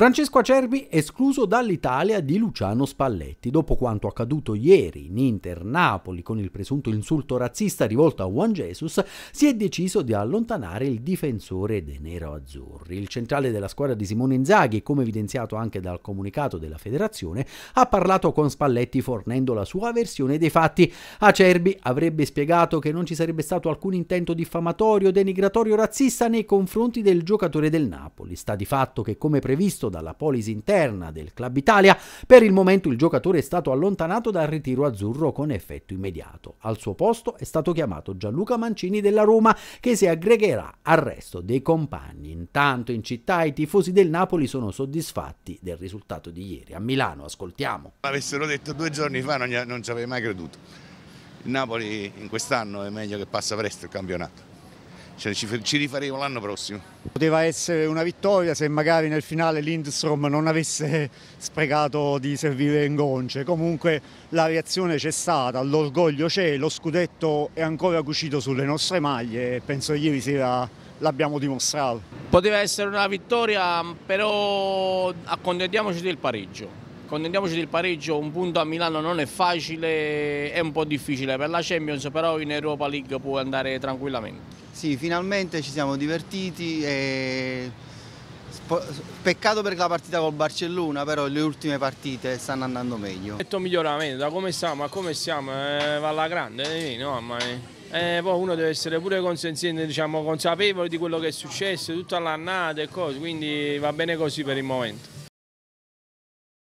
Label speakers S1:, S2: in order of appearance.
S1: Francesco Acerbi escluso dall'Italia di Luciano Spalletti. Dopo quanto accaduto ieri in Inter-Napoli con il presunto insulto razzista rivolto a Juan Jesus, si è deciso di allontanare il difensore dei nero-azzurri. Il centrale della squadra di Simone Inzaghi, come evidenziato anche dal comunicato della federazione, ha parlato con Spalletti fornendo la sua versione dei fatti. Acerbi avrebbe spiegato che non ci sarebbe stato alcun intento diffamatorio, denigratorio, razzista nei confronti del giocatore del Napoli. Sta di fatto che, come previsto dalla polisi interna del Club Italia, per il momento il giocatore è stato allontanato dal ritiro azzurro con effetto immediato. Al suo posto è stato chiamato Gianluca Mancini della Roma che si aggregherà al resto dei compagni. Intanto in città i tifosi del Napoli sono soddisfatti del risultato di ieri. A Milano ascoltiamo.
S2: L'avessero detto due giorni fa non, non ci avrei mai creduto. Il Napoli in quest'anno è meglio che passa presto il campionato. Cioè, ci, ci rifaremo l'anno prossimo.
S3: Poteva essere una vittoria se magari nel finale Lindstrom non avesse sprecato di servire in gonce. Comunque la reazione c'è stata, l'orgoglio c'è, lo scudetto è ancora cucito sulle nostre maglie e penso ieri sera l'abbiamo dimostrato.
S4: Poteva essere una vittoria, però accontentiamoci del pareggio. Contentiamoci del pareggio, un punto a Milano non è facile, è un po' difficile per la Champions, però in Europa League può andare tranquillamente.
S5: Sì, finalmente ci siamo divertiti e... Peccato per la partita col Barcellona, però le ultime partite stanno andando meglio. Detto
S4: miglioramento, da come siamo a come siamo, eh, va alla grande, eh, no, mamma mia. Eh, poi uno deve essere pure diciamo, consapevole di quello che è successo, tutta l'annata e cose, quindi va bene così per il momento.